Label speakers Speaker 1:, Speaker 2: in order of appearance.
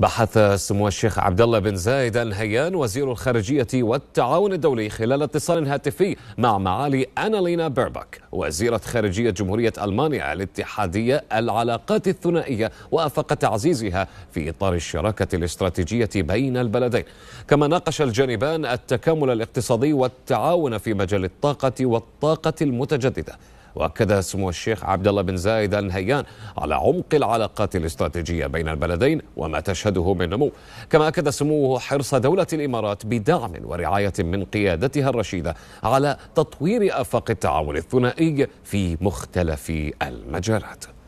Speaker 1: بحث سمو الشيخ عبد الله بن زايد الهيان وزير الخارجية والتعاون الدولي خلال اتصال هاتفي مع معالي أنالينا بيربك وزيرة خارجية جمهورية ألمانيا الاتحادية العلاقات الثنائية وأفق تعزيزها في إطار الشراكة الاستراتيجية بين البلدين كما ناقش الجانبان التكامل الاقتصادي والتعاون في مجال الطاقة والطاقة المتجددة واكد سمو الشيخ عبد الله بن زايد ال نهيان على عمق العلاقات الاستراتيجيه بين البلدين وما تشهده من نمو كما اكد سموه حرص دوله الامارات بدعم ورعايه من قيادتها الرشيده على تطوير افاق التعاون الثنائي في مختلف المجالات